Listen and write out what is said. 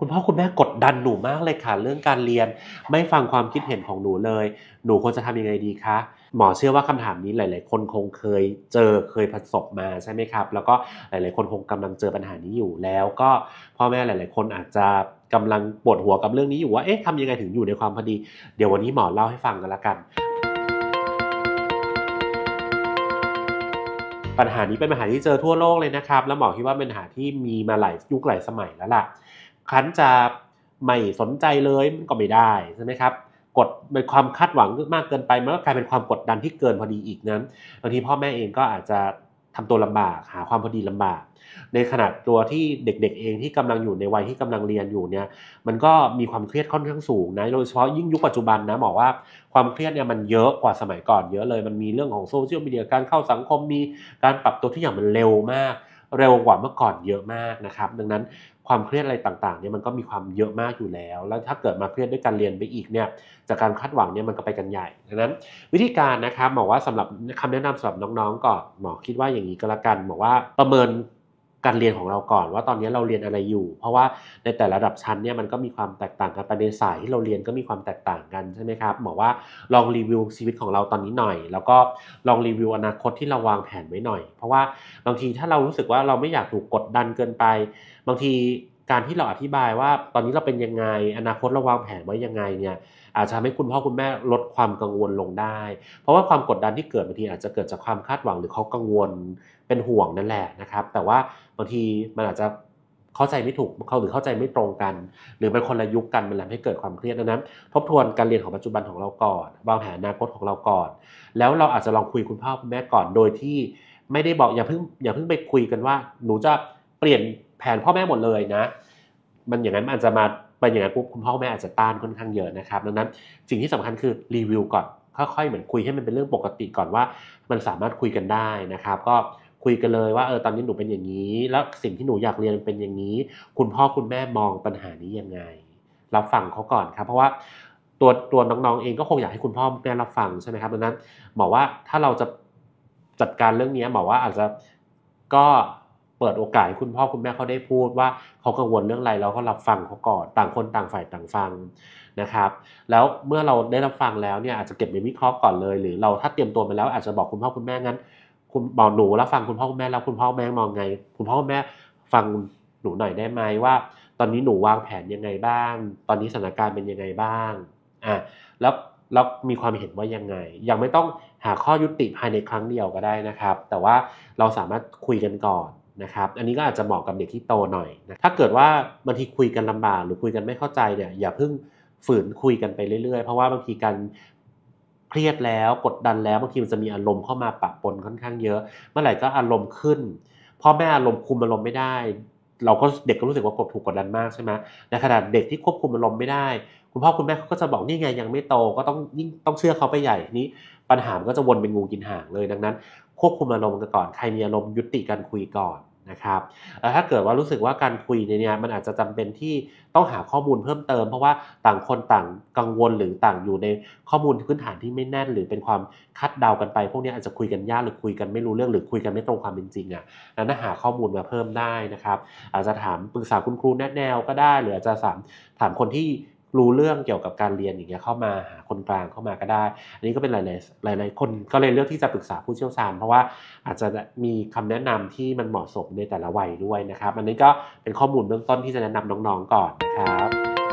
คุณพ่อ คุณแม่กดดันหนูมากเลยค่ะเรื่องการเรียนไม่ฟังความคิดเห็นของหนูเลย หนูควรจะทำยังไงดีคะหมอเชื่อว่าคำถามนี้หลาย ๆ คนคงเคยเจอเคยประสบมาใช่ไหมครับ แล้วก็หลาย ๆ คนคงกำลังเจอปัญหานี้อยู่แล้ว ก็พ่อแม่หลาย ๆ คนอาจจะกำลังปวดหัวกับเรื่องนี้อยู่ว่าเอ๊ะทำยังไงถึงอยู่ในความพอดี เดี๋ยววันนี้หมอเล่าให้ฟังกันละกัน ปัญหานี้เป็นปัญหาที่เจอทั่วโลกเลยนะครับ แล้วหมอคิดว่าเป็นปัญหาที่มีมาหลายยุคหลายสมัยแล้วล่ะคันจะไม่สนใจเลยมันก็ไม่ได้ใช่ไหมครับกดเป็นความคาดหวังมากเกินไปมันก็กลายเป็นความกดดันที่เกินพอดีอีกนั้นบางที พ่อแม่เองก็อาจจะทำตัวลำบาก หาความพอดีลำบาก ในขนาดตัวที่เด็ก ๆ เองที่กำลังอยู่ในวัยที่กำลังเรียนอยู่เนี่ยมันก็มีความเครียดค่อนข้างสูงนะโดยเฉพาะยิ่งยุคปัจจุบันนะบอกว่าความเครียดเนี่ยมันเยอะกว่าสมัยก่อนเยอะเลยมันมีเรื่องของโซเชียลมีเดียการเข้าสังคมมีการปรับตัวที่อย่างมันเร็วมากเร็วกว่าเมื่อก่อนเยอะมากนะครับ ดังนั้นความเครียดอะไรต่างๆ เนี่ยมันก็มีความเยอะมากอยู่แล้ว แล้วถ้าเกิดมาเครียดด้วยการเรียนไปอีกเนี่ย จากการคาดหวังเนี่ยมันก็ไปกันใหญ่ดังนั้นวิธีการนะครับบอกว่าสำหรับคำแนะนำสำหรับน้องๆก่อนหมอคิดว่าอย่างนี้ก็แล้วกันบอกว่าประเมินการเรียนของเราก่อนว่าตอนนี้เราเรียนอะไรอยู่ เพราะว่าในแต่ละระดับชั้นเนี่ยมันก็มีความแตกต่างกันประเด็นสายที่เราเรียนก็มีความแตกต่างกันใช่ไหมครับบอกว่าลองรีวิวชีวิตของเราตอนนี้หน่อย แล้วก็ลองรีวิวอนาคตที่เราวางแผนไว้หน่อย เพราะว่าบางทีถ้าเรารู้สึกว่าเราไม่อยากถูกกดดันเกินไป บางทีการที่เราอธิบายว่าตอนนี้เราเป็นยังไงอนาคตเราวางแผนไว้ยังไงเนี่ยอาจจะทำให้คุณพ่อคุณแม่ลดความกังวลลงได้ เพราะว่าความกดดันที่เกิดบางทีอาจจะเกิดจากความคาดหวังหรือเขากังวลเป็นห่วงนั่นแหละนะครับแต่ว่าบางทีมันอาจจะเข้าใจไม่ถูกเขาหรือเข้าใจไม่ตรงกัน หรือเป็นคนละยุคกันมันทลให้เกิดความเครียดนันั้นทบทวนการเรียนของปัจจุบันของเราก่อนวางแผนอนาคตของเราก่อน แล้วเราอาจจะลองคุยคุณพ่อคุณแม่ก่อนโดยที่ไม่ได้บอกอย่าเพิ่งอย่าเพิ่งไปคุยกันว่าหนูจะเปลี่ยนแผนพ่อแม่หมดเลยนะ มันอย่างนั้นมันอาจจะมาเป็นอย่างนั้นปุ๊บคุณพ่อแม่อาจจะต้านค่อนข้างเยอะนะครับ ดังนั้นสิ่งที่สำคัญคือรีวิวก่อนค่อยๆเหมือนคุยให้มันเป็นเรื่องปกติก่อนว่า มันสามารถคุยกันได้นะครับ ก็คุยกันเลย ว่าเออตอนนี้หนูเป็นอย่างนี้ แล้วสิ่งที่หนูอยากเรียนเป็นอย่างนี้ คุณพ่อคุณแม่มองปัญหานี้ยังไง รับฟังเขาก่อนครับ เพราะว่าตัวตัวน้องๆเองก็คงอยากให้คุณพ่อแม่รับฟังใช่ไหมครับดังนั้นบอกว่าถ้าเราจะจัดการเรื่องนี้บอกว่าอาจจะก็เปิดโอกาสให้คุณพ่อคุณแม่เขาได้พูดว่าเขากังวลเรื่องอะไรแเ้าก็รับฟังเขาก่อนต่างคนต่างฝ่ายต่างฟังนะครับ แล้วเมื่อเราได้รับฟังแล้วเนี่ยอาจจะเก็บไปวิเคราะห์ก่อนเลยหรือ เราถ้าเตรียมตัวมาแล้วอาจจะบอกคุณพ่อคุณแม่งั้น คุณบอกหนูแล้วฟังคุณพ่อคุณแม่แล้ว คุณพ่อแม่มองไง คุณพ่อคุณแม่ฟังหนูหน่อยได้ไหมว่า ตอนนี้หนูวางแผนยังไงบ้าง ตอนนี้สถานการณ์เป็นยังไงบ้างอ่ะแล้วแล้วมีความเห็นว่ายังไง ยังไม่ต้องหาข้อยุติภายในครั้งเดียวก็ได้นะครับ แต่ว่าเราสามารถคุยกันก่อนนะครับ อันนี้ก็อาจจะเหมาะกับเด็กที่โตหน่อยนะถ้าเกิดว่าบางทีคุยกันลำบากหรือคุยกันไม่เข้าใจเนี่ย อย่าเพิ่งฝืนคุยกันไปเรื่อย ๆ เพราะว่าบางทีการเครียดแล้วกดดันแล้วบางทีมันจะมีอารมณ์เข้ามาปะปนค่อนข้างเยอะ เมื่อไหร่ก็อารมณ์ขึ้น พ่อแม่อารมณ์คุมอารมณ์ไม่ได้ เราก็เด็กก็รู้สึกว่ากดถูกกดดันมากใช่ไหมในขณะเด็กที่ควบคุมอารมณ์ไม่ได้ คุณพ่อคุณแม่เขาก็จะบอกนี่ไงยังไม่โตก็ต้องยิ่งต้องเชื่อเขาไปใหญ่นี้ปัญหามันก็จะวนเป็นงูกินหางเลยดังนั้นควบคุมอารมณ์กันก่อน ใครมีอารมณ์ยุติการคุยก่อนนะครับถ้าเกิดว่ารู้สึกว่าการคุยเนี่ยมันอาจจะจำเป็นที่ต้องหาข้อมูลเพิ่มเติม เพราะว่าต่างคนต่างกังวลหรือต่างอยู่ในข้อมูลพื้นฐานที่ไม่แน่นหรือเป็นความคาดเดากันไปพวกนี้อาจจะคุยกันยากหรือคุยกันไม่รู้เรื่องหรือคุยกันไม่ตรงความเป็นจริงอ่ะนั้นหาข้อมูลมาเพิ่มได้นะครับ อาจจะถามปรึกษาคุณครูแนะแนวก็ได้ หรืออาจจะถามถามคนที่รู้เรื่องเกี่ยวกับการเรียนอย่างเงี้ยเข้ามาหาคนกลางเข้ามาก็ได้ อันนี้ก็เป็นหลายๆหลายๆคนก็เลยเลือกที่จะปรึกษาผู้เชี่ยวชาญเพราะว่าอาจจะมีคำแนะนำที่มันเหมาะสมในแต่ละวัยด้วยนะครับ อันนี้ก็เป็นข้อมูลเบื้องต้นที่จะแนะนำน้องๆก่อนนะครับ